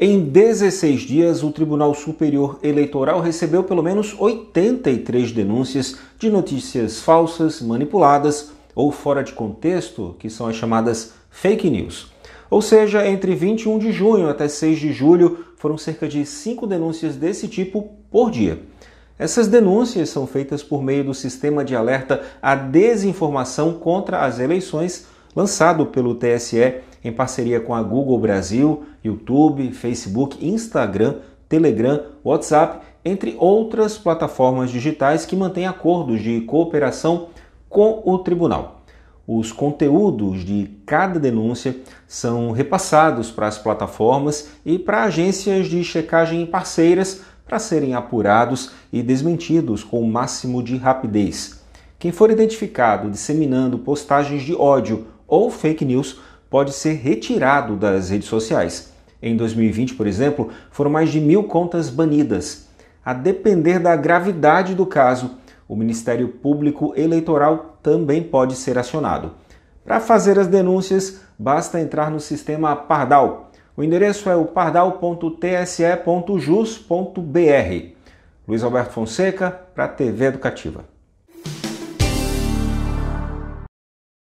Em 16 dias, o Tribunal Superior Eleitoral recebeu pelo menos 83 denúncias de notícias falsas, manipuladas ou fora de contexto, que são as chamadas fake news. Ou seja, entre 21 de junho até 6 de julho, foram cerca de 5 denúncias desse tipo por dia. Essas denúncias são feitas por meio do sistema de alerta à desinformação contra as eleições lançado pelo TSE em parceria com a Google Brasil, YouTube, Facebook, Instagram, Telegram, WhatsApp, entre outras plataformas digitais que mantêm acordos de cooperação com o tribunal. Os conteúdos de cada denúncia são repassados para as plataformas e para agências de checagem parceiras para serem apurados e desmentidos com o máximo de rapidez. Quem for identificado disseminando postagens de ódio ou fake news pode ser retirado das redes sociais. Em 2020, por exemplo, foram mais de mil contas banidas. A depender da gravidade do caso, o Ministério Público Eleitoral também pode ser acionado. Para fazer as denúncias, basta entrar no sistema Pardal. O endereço é o pardal.tse.jus.br. Luiz Alberto Fonseca, para a TV Educativa.